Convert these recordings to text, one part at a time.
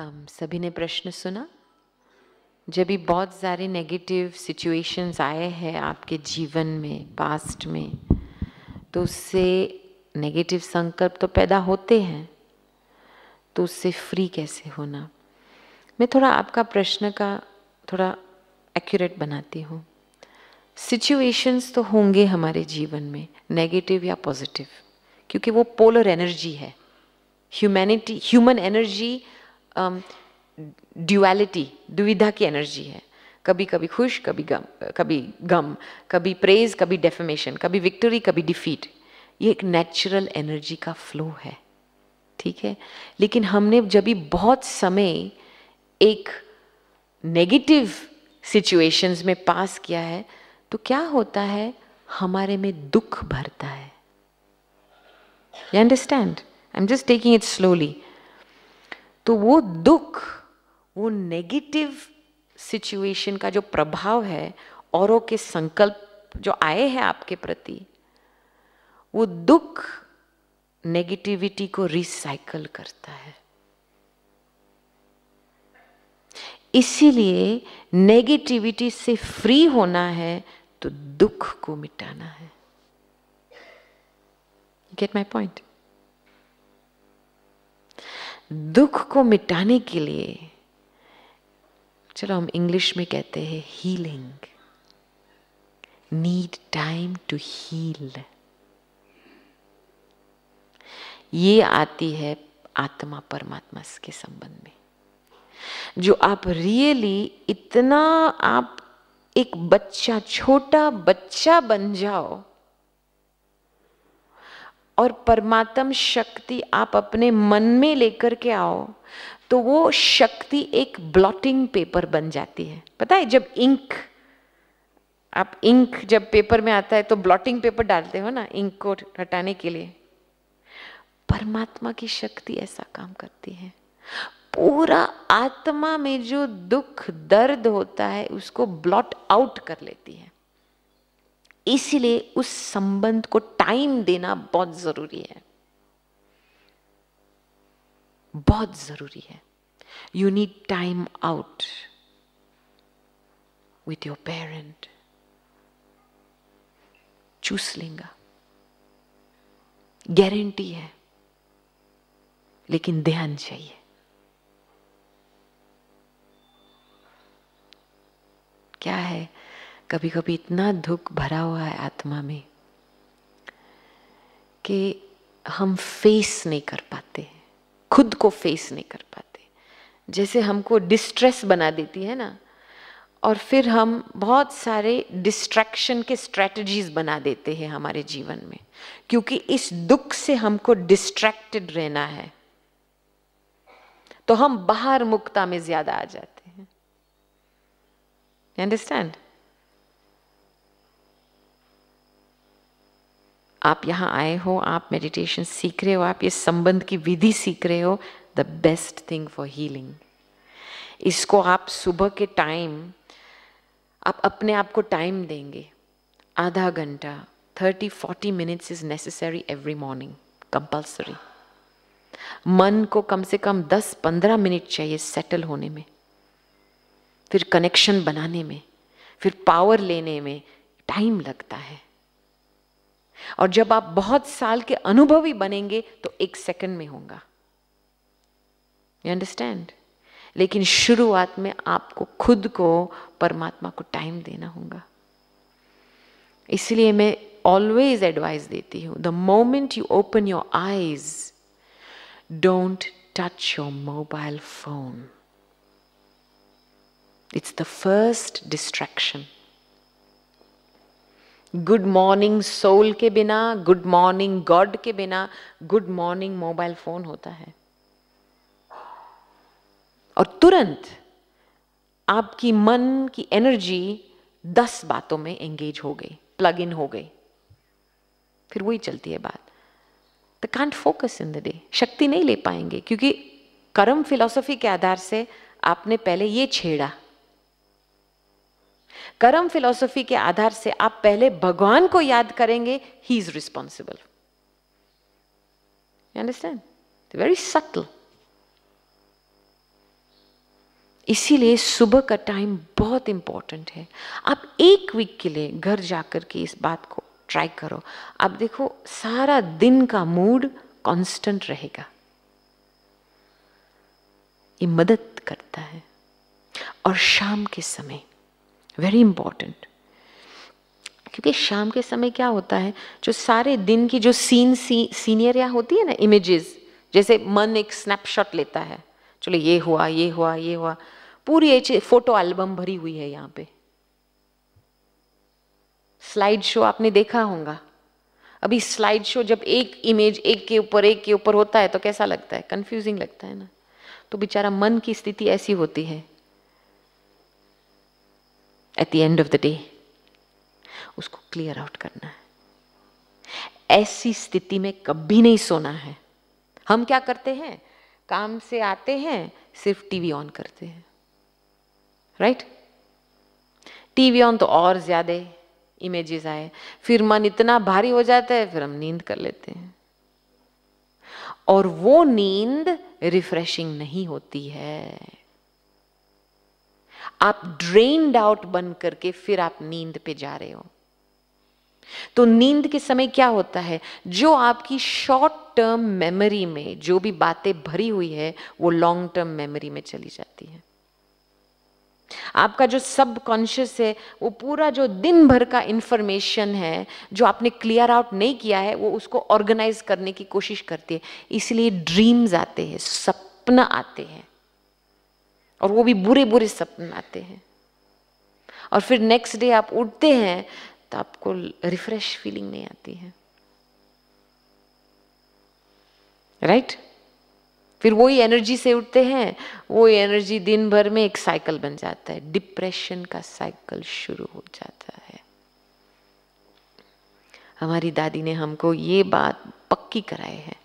um, सभी ने प्रश्न सुना जब भी बहुत सारे नेगेटिव सिचुएशंस आए हैं आपके जीवन में पास्ट में तो उससे नेगेटिव संकल्प तो पैदा होते हैं तो उससे फ्री कैसे होना मैं थोड़ा आपका प्रश्न का थोड़ा एक्यूरेट बनाती हूँ सिचुएशंस तो होंगे हमारे जीवन में नेगेटिव या पॉजिटिव क्योंकि वो पोलर एनर्जी है humanity human energy duality um, दुविधा की एनर्जी है कभी कभी खुश कभी गम कभी गम कभी प्रेज कभी डेफेमेशन कभी विक्ट्री कभी डिफीट ये एक नेचुरल एनर्जी का फ्लो है ठीक है लेकिन हमने जब भी बहुत समय एक नेगेटिव सिचुएशंस में पास किया है तो क्या होता है हमारे में दुख भरता है you understand I am just taking it slowly तो वो दुख वो नेगेटिव सिचुएशन का जो प्रभाव है औरों के संकल्प जो आए हैं आपके प्रति वो दुख नेगेटिविटी को रिसाइकल करता है इसीलिए नेगेटिविटी से फ्री होना है तो दुख को मिटाना है गेट माई पॉइंट दुख को मिटाने के लिए चलो हम इंग्लिश में कहते हैं healing need time to heal ये आती है आत्मा परमात्मा के संबंध में जो आप रियली इतना आप एक बच्चा छोटा बच्चा बन जाओ और परमात्म शक्ति आप अपने मन में लेकर के आओ तो वो शक्ति एक ब्लॉटिंग पेपर बन जाती है पता है जब इंक आप इंक जब पेपर में आता है तो ब्लॉटिंग पेपर डालते हो ना इंक को हटाने के लिए परमात्मा की शक्ति ऐसा काम करती है पूरा आत्मा में जो दुख दर्द होता है उसको ब्लॉट आउट कर लेती है इसीलिए उस संबंध को टाइम देना बहुत जरूरी है बहुत जरूरी है you need time out with your parent choose लेंगा गारंटी है लेकिन ध्यान चाहिए क्या है कभी कभी इतना दुख भरा हुआ है आत्मा में कि हम फेस नहीं कर पाते खुद को फेस नहीं कर पाते जैसे हमको डिस्ट्रेस बना देती है ना और फिर हम बहुत सारे डिस्ट्रैक्शन के स्ट्रेटजीज बना देते हैं हमारे जीवन में क्योंकि इस दुख से हमको डिस्ट्रैक्टेड रहना है तो हम बाहर मुक्ता में ज्यादा आ जाते हैं अंडरस्टैंड आप यहाँ आए हो आप मेडिटेशन सीख रहे हो आप ये संबंध की विधि सीख रहे हो the best thing for healing इसको आप सुबह के टाइम आप अपने आप को टाइम देंगे आधा घंटा thirty forty minutes is necessary every morning compulsory मन को कम से कम दस पंद्रह मिनट चाहिए सेटल होने में फिर कनेक्शन बनाने में फिर पावर लेने में टाइम लगता है और जब आप बहुत साल के अनुभवी बनेंगे तो एक सेकंड में होगा यू अंडरस्टैंड लेकिन शुरुआत में आपको खुद को परमात्मा को टाइम देना होगा इसलिए मैं ऑलवेज एडवाइस देती हूं the moment you open your eyes don't touch your mobile phone it's the first distraction good morning soul के बिना गुड मॉर्निंग गॉड के बिना गुड मॉर्निंग मोबाइल फोन होता है और तुरंत आपकी मन की एनर्जी दस बातों में एंगेज हो गई प्लग इन हो गई फिर वही चलती है बात they can't focus in the day शक्ति नहीं ले पाएंगे क्योंकि कर्म फिलॉसफी के आधार से आपने पहले ये छेड़ा कर्म फिलॉसफी के आधार से आप पहले भगवान को याद करेंगे ही is responsible understand very subtle इसीलिए सुबह का टाइम बहुत इंपॉर्टेंट है आप एक वीक के लिए घर जाकर के इस बात को ट्राई करो आप देखो सारा दिन का मूड कांस्टेंट रहेगा ये मदद करता है और शाम के समय वेरी इंपॉर्टेंट क्योंकि शाम के समय क्या होता है जो सारे दिन की जो सीन सी, सीनियरिया होती है ना इमेजेस जैसे मन एक स्नैपशॉट लेता है चलो ये हुआ ये हुआ ये हुआ पूरी ये फोटो एल्बम भरी हुई है यहाँ पे स्लाइड शो आपने देखा होगा अभी स्लाइड शो जब एक इमेज एक के ऊपर एक के ऊपर होता है तो कैसा लगता है कंफ्यूजिंग लगता है ना तो बेचारा मन की स्थिति ऐसी होती है at the end of the day उसको क्लियर आउट करना है ऐसी स्थिति में कभी नहीं सोना है हम क्या करते हैं काम से आते हैं सिर्फ टीवी ऑन करते हैं राइट टीवी ऑन तो और ज्यादा इमेजेस आए फिर मन इतना भारी हो जाता है फिर हम नींद कर लेते हैं और वो नींद रिफ्रेशिंग नहीं होती है आप ड्रेनड आउट बन करके फिर आप नींद पे जा रहे हो तो नींद के समय क्या होता है जो आपकी शॉर्ट टर्म मेमोरी में जो भी बातें भरी हुई है वो लॉन्ग टर्म मेमोरी में चली जाती है आपका जो सब कॉन्शियस है वो पूरा जो दिन भर का इंफॉर्मेशन है जो आपने क्लियर आउट नहीं किया है वो उसको ऑर्गेनाइज करने की कोशिश करती है इसलिए ड्रीम्स आते हैं सपना आते हैं और वो भी बुरे बुरे सपने आते हैं और फिर नेक्स्ट डे आप उठते हैं तो आपको रिफ्रेश फीलिंग नहीं आती है राइट right? फिर वही एनर्जी से उठते हैं वो एनर्जी दिन भर में एक साइकिल बन जाता है डिप्रेशन का साइकिल शुरू हो जाता है हमारी दादी ने हमको ये बात पक्की कराई है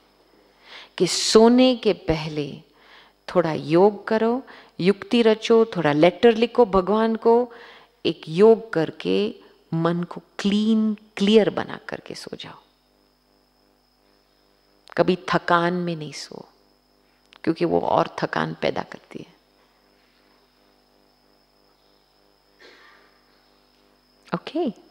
कि सोने के पहले थोड़ा योग करो युक्ति रचो थोड़ा लेटर लिखो भगवान को एक योग करके मन को क्लीन क्लियर बना करके सो जाओ कभी थकान में नहीं सो क्योंकि वो और थकान पैदा करती है ओके okay.